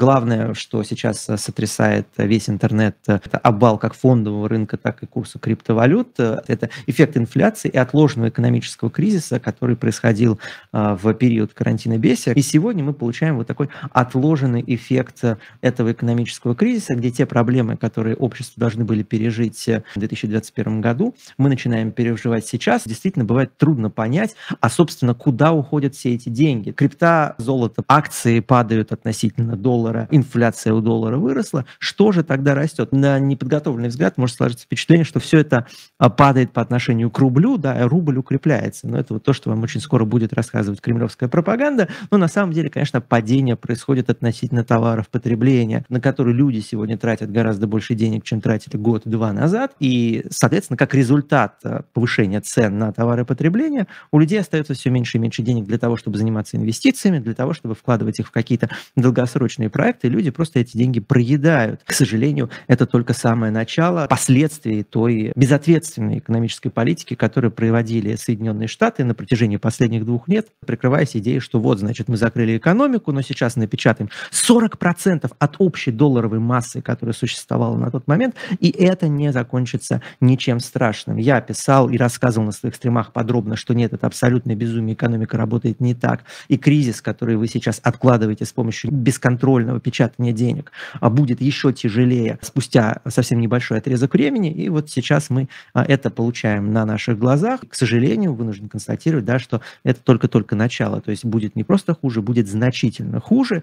Главное, что сейчас э, сотрясает э, весь интернет, э, это обвал как фондового рынка, так и курса криптовалют. Это эффект инфляции и отложенного экономического кризиса, который происходил в период карантина Бесия. И сегодня мы получаем вот такой отложенный эффект этого экономического кризиса, где те проблемы, которые общество должны были пережить в 2021 году, мы начинаем переживать сейчас. Действительно, бывает трудно понять, а, собственно, куда уходят все эти деньги. Крипта, золото, акции падают относительно доллара, доллара, инфляция у доллара выросла, что же тогда растет? На неподготовленный взгляд может сложиться впечатление, что все это а, падает по отношению к рублю, да, а рубль укрепляется. Но это вот то, что вам очень скоро будет рассказывать кремлевская пропаганда. Но на самом деле, конечно, падение происходит относительно товаров потребления, на которые люди сегодня тратят гораздо больше денег, чем тратили год-два назад. И, соответственно, как результат а, повышения цен на товары потребления, у людей остается все меньше и меньше денег для того, чтобы заниматься инвестициями, для того, чтобы вкладывать их в какие-то долгосрочные проекты, люди просто эти деньги проедают. К сожалению, это только самое начало последствий той безответственной экономической политики, которую проводили Соединенные Штаты на протяжении последних двух лет, прикрываясь идеей, что вот, значит, мы закрыли экономику, но сейчас напечатаем 40% от общей долларовой массы, которая существовала на тот момент, и это не закончится ничем страшным. Я писал и рассказывал на своих стримах подробно, что нет, это абсолютное безумие, экономика работает не так, и кризис, который вы сейчас откладываете с помощью бесконтрольного произвольного печатания денег а будет еще тяжелее спустя совсем небольшой отрезок времени. И вот сейчас мы а, это получаем на наших глазах. К сожалению, вынужден констатировать, да, что это только-только начало. То есть будет не просто хуже, будет значительно хуже.